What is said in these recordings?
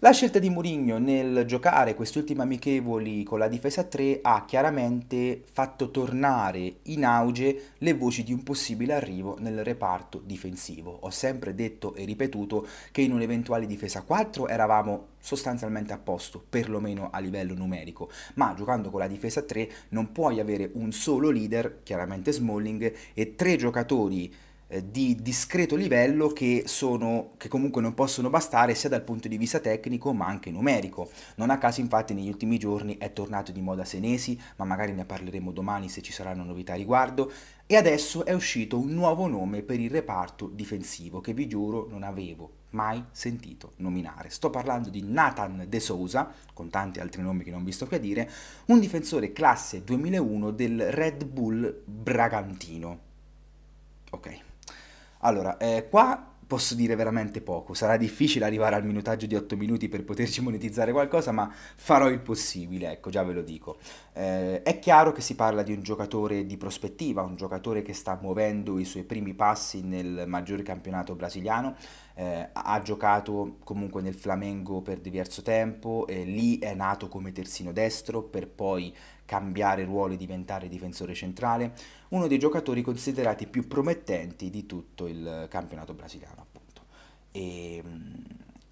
La scelta di Mourinho nel giocare questi ultimi amichevoli con la difesa 3 ha chiaramente fatto tornare in auge le voci di un possibile arrivo nel reparto difensivo. Ho sempre detto e ripetuto che in un'eventuale difesa 4 eravamo sostanzialmente a posto, perlomeno a livello numerico, ma giocando con la difesa 3 non puoi avere un solo leader, chiaramente Smalling, e tre giocatori eh, di discreto livello che, sono, che, comunque non possono bastare sia dal punto di vista tecnico ma anche numerico. Non a caso infatti negli ultimi giorni è tornato di moda Senesi, ma magari ne parleremo domani se ci saranno novità a riguardo, e adesso è uscito un nuovo nome per il reparto difensivo che vi giuro non avevo mai sentito nominare. Sto parlando di Nathan De Souza, con tanti altri nomi che non vi sto qui a dire, un difensore classe 2001 del Red Bull Bragantino. Ok. Allora, eh, qua posso dire veramente poco, sarà difficile arrivare al minutaggio di 8 minuti per poterci monetizzare qualcosa, ma farò il possibile, ecco, già ve lo dico. Eh, è chiaro che si parla di un giocatore di prospettiva, un giocatore che sta muovendo i suoi primi passi nel maggior campionato brasiliano, eh, ha giocato comunque nel Flamengo per diverso tempo, eh, lì è nato come terzino destro per poi cambiare ruolo e diventare difensore centrale, uno dei giocatori considerati più promettenti di tutto il campionato brasiliano, appunto. E, ehm,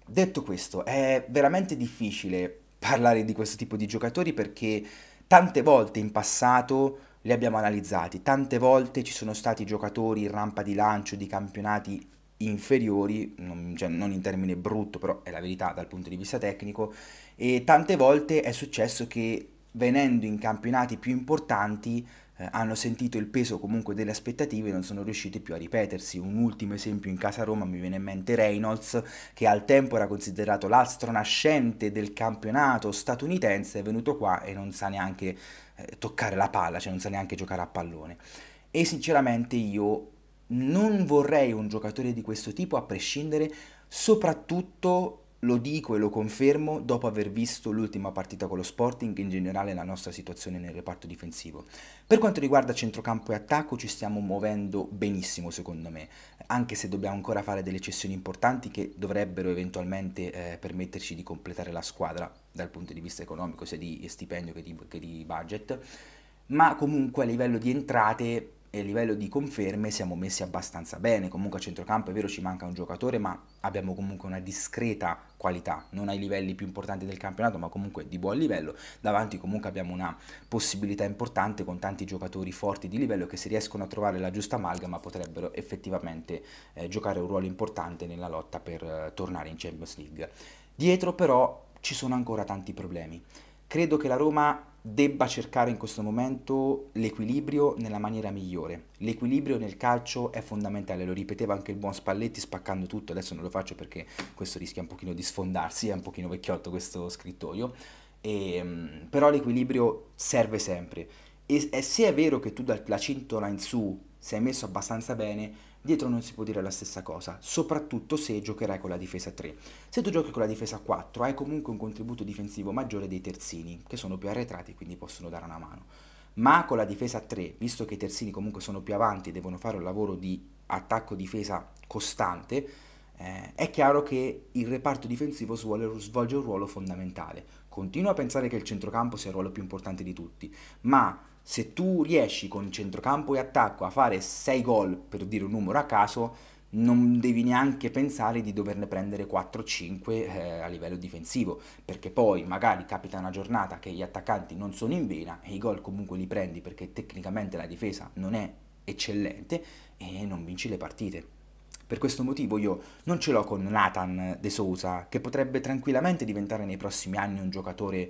detto questo, è veramente difficile parlare di questo tipo di giocatori perché tante volte in passato li abbiamo analizzati, tante volte ci sono stati giocatori in rampa di lancio di campionati inferiori, non, cioè non in termini brutto, però è la verità dal punto di vista tecnico, e tante volte è successo che venendo in campionati più importanti eh, hanno sentito il peso comunque delle aspettative e non sono riusciti più a ripetersi. Un ultimo esempio in casa Roma mi viene in mente Reynolds che al tempo era considerato l'astro nascente del campionato statunitense, è venuto qua e non sa neanche eh, toccare la palla, cioè non sa neanche giocare a pallone. E sinceramente io non vorrei un giocatore di questo tipo a prescindere, soprattutto lo dico e lo confermo dopo aver visto l'ultima partita con lo Sporting e in generale la nostra situazione nel reparto difensivo. Per quanto riguarda centrocampo e attacco ci stiamo muovendo benissimo secondo me, anche se dobbiamo ancora fare delle cessioni importanti che dovrebbero eventualmente eh, permetterci di completare la squadra dal punto di vista economico, sia di stipendio che di, che di budget ma comunque a livello di entrate e a livello di conferme siamo messi abbastanza bene, comunque a centrocampo è vero ci manca un giocatore ma abbiamo comunque una discreta qualità, non ai livelli più importanti del campionato ma comunque di buon livello, davanti comunque abbiamo una possibilità importante con tanti giocatori forti di livello che se riescono a trovare la giusta amalgama potrebbero effettivamente eh, giocare un ruolo importante nella lotta per eh, tornare in Champions League. Dietro però ci sono ancora tanti problemi, credo che la Roma debba cercare in questo momento l'equilibrio nella maniera migliore. L'equilibrio nel calcio è fondamentale, lo ripeteva anche il buon Spalletti spaccando tutto, adesso non lo faccio perché questo rischia un pochino di sfondarsi, è un pochino vecchiotto questo scrittoio, e, ehm, però l'equilibrio serve sempre. E, e se è vero che tu dalla cintola in su sei messo abbastanza bene, dietro non si può dire la stessa cosa, soprattutto se giocherai con la difesa 3. Se tu giochi con la difesa 4 hai comunque un contributo difensivo maggiore dei terzini, che sono più arretrati quindi possono dare una mano. Ma con la difesa 3, visto che i terzini comunque sono più avanti e devono fare un lavoro di attacco-difesa costante, eh, è chiaro che il reparto difensivo svolge un ruolo fondamentale. Continua a pensare che il centrocampo sia il ruolo più importante di tutti, ma se tu riesci con centrocampo e attacco a fare 6 gol, per dire un numero a caso, non devi neanche pensare di doverne prendere 4-5 o eh, a livello difensivo, perché poi magari capita una giornata che gli attaccanti non sono in vena e i gol comunque li prendi perché tecnicamente la difesa non è eccellente e non vinci le partite. Per questo motivo io non ce l'ho con Nathan De Sousa, che potrebbe tranquillamente diventare nei prossimi anni un giocatore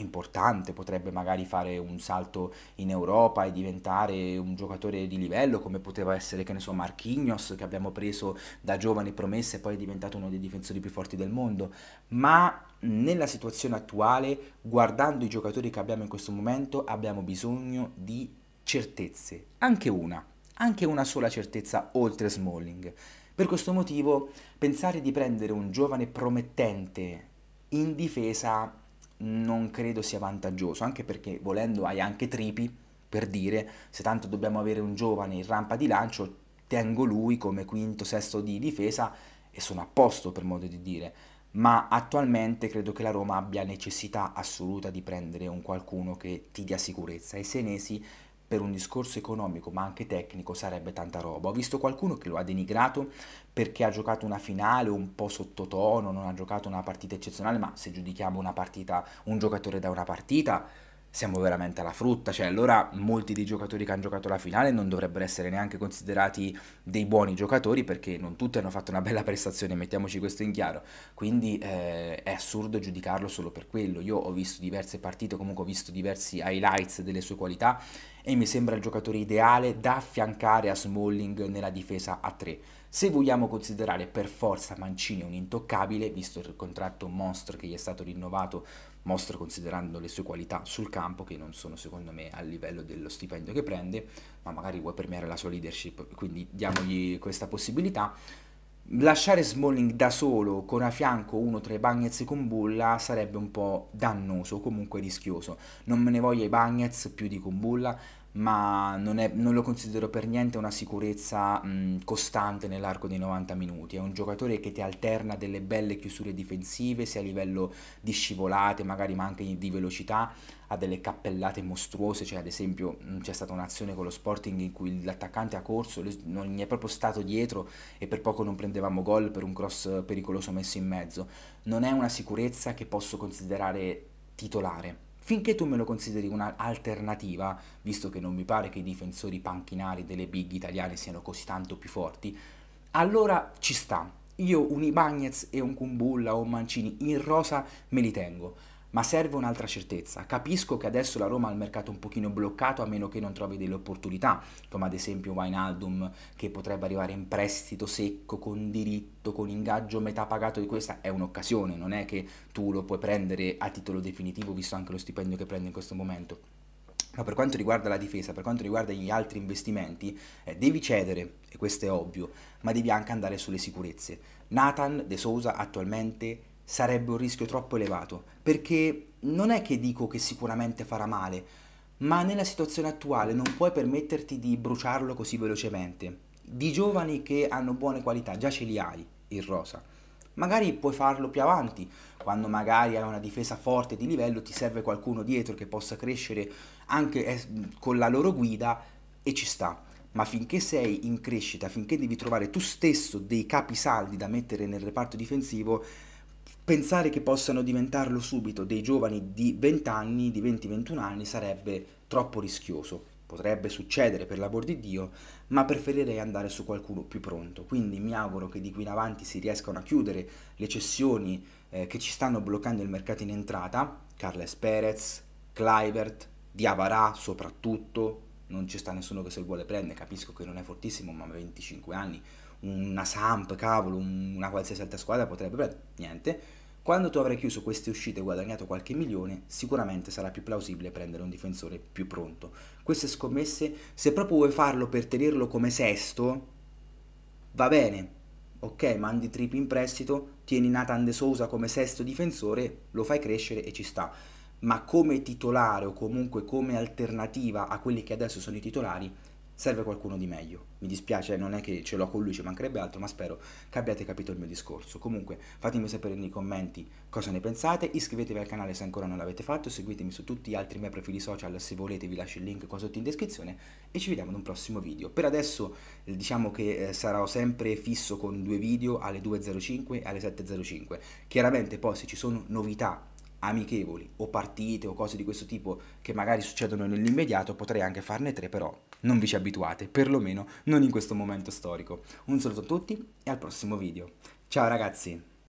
importante, potrebbe magari fare un salto in Europa e diventare un giocatore di livello come poteva essere che ne so Marquinhos che abbiamo preso da giovane promesse e poi è diventato uno dei difensori più forti del mondo, ma nella situazione attuale, guardando i giocatori che abbiamo in questo momento, abbiamo bisogno di certezze, anche una, anche una sola certezza oltre Smalling. Per questo motivo pensare di prendere un giovane promettente in difesa non credo sia vantaggioso, anche perché volendo hai anche Tripi, per dire, se tanto dobbiamo avere un giovane in rampa di lancio, tengo lui come quinto, sesto di difesa e sono a posto per modo di dire. Ma attualmente credo che la Roma abbia necessità assoluta di prendere un qualcuno che ti dia sicurezza e Senesi per un discorso economico ma anche tecnico sarebbe tanta roba. Ho visto qualcuno che lo ha denigrato perché ha giocato una finale un po' sottotono, non ha giocato una partita eccezionale, ma se giudichiamo una partita, un giocatore da una partita, siamo veramente alla frutta, cioè allora molti dei giocatori che hanno giocato la finale non dovrebbero essere neanche considerati dei buoni giocatori perché non tutti hanno fatto una bella prestazione, mettiamoci questo in chiaro, quindi eh, è assurdo giudicarlo solo per quello, io ho visto diverse partite, comunque ho visto diversi highlights delle sue qualità e mi sembra il giocatore ideale da affiancare a Smalling nella difesa a 3 se vogliamo considerare per forza Mancini un intoccabile, visto il contratto mostro che gli è stato rinnovato, mostro considerando le sue qualità sul campo, che non sono secondo me a livello dello stipendio che prende, ma magari vuoi premiare la sua leadership, quindi diamogli questa possibilità. Lasciare Smalling da solo con a fianco uno tra i Bagnets e Kumbulla sarebbe un po' dannoso, comunque rischioso. Non me ne voglia i Bagnets più di Kumbulla, ma non, è, non, lo considero per niente una sicurezza mh, costante nell'arco dei 90 minuti. È un giocatore che ti alterna delle belle chiusure difensive, sia a livello di scivolate, magari ma anche di velocità, ha delle cappellate mostruose, cioè ad esempio c'è stata un'azione con lo Sporting in cui l'attaccante ha corso, non gli è proprio stato dietro e per poco non prendevamo gol per un cross pericoloso messo in mezzo. Non è una sicurezza che posso considerare titolare finché tu me lo consideri un'alternativa, visto che non mi pare che i difensori panchinari delle big italiane siano così tanto più forti, allora ci sta. Io un Ibagnez e un Kumbulla o un Mancini in rosa me li tengo ma serve un'altra certezza. Capisco che adesso la Roma ha il mercato un pochino bloccato a meno che non trovi delle opportunità, come ad esempio Wijnaldum che potrebbe arrivare in prestito secco, con diritto, con ingaggio metà pagato di questa, è un'occasione, non è che tu lo puoi prendere a titolo definitivo visto anche lo stipendio che prende in questo momento. Ma per quanto riguarda la difesa, per quanto riguarda gli altri investimenti, eh, devi cedere, e questo è ovvio, ma devi anche andare sulle sicurezze. Nathan De Sousa attualmente sarebbe un rischio troppo elevato, perché non è che dico che sicuramente farà male, ma nella situazione attuale non puoi permetterti di bruciarlo così velocemente. Di giovani che hanno buone qualità, già ce li hai il rosa. Magari puoi farlo più avanti, quando magari hai una difesa forte di livello, ti serve qualcuno dietro che possa crescere anche eh, con la loro guida e ci sta. Ma finché sei in crescita, finché devi trovare tu stesso dei capisaldi da mettere nel reparto difensivo, pensare che possano diventarlo subito dei giovani di 20 anni, di 20-21 anni, sarebbe troppo rischioso. Potrebbe succedere per l'amor di Dio, ma preferirei andare su qualcuno più pronto. Quindi mi auguro che di qui in avanti si riescano a chiudere le cessioni eh, che ci stanno bloccando il mercato in entrata. Carles Perez, Clivert, Diavarà soprattutto, non ci sta nessuno che se lo vuole prendere, capisco che non è fortissimo, ma 25 anni, una Samp, cavolo, una qualsiasi altra squadra potrebbe prendere, niente. Quando tu avrai chiuso queste uscite e guadagnato qualche milione, sicuramente sarà più plausibile prendere un difensore più pronto. Queste scommesse, se proprio vuoi farlo per tenerlo come sesto, va bene. Ok, mandi Trip in prestito, tieni Nathan De Sousa come sesto difensore, lo fai crescere e ci sta. Ma come titolare o comunque come alternativa a quelli che adesso sono i titolari, serve qualcuno di meglio. Mi dispiace, non è che ce l'ho con lui, ci mancherebbe altro, ma spero che abbiate capito il mio discorso. Comunque fatemi sapere nei commenti cosa ne pensate, iscrivetevi al canale se ancora non l'avete fatto, seguitemi su tutti gli altri miei profili social, se volete vi lascio il link qua sotto in descrizione e ci vediamo in un prossimo video. Per adesso eh, diciamo che eh, sarò sempre fisso con due video alle 2.05 e alle 7.05. Chiaramente poi se ci sono novità amichevoli o partite o cose di questo tipo che magari succedono nell'immediato potrei anche farne tre però non vi ci abituate, perlomeno non in questo momento storico. Un saluto a tutti e al prossimo video. Ciao ragazzi!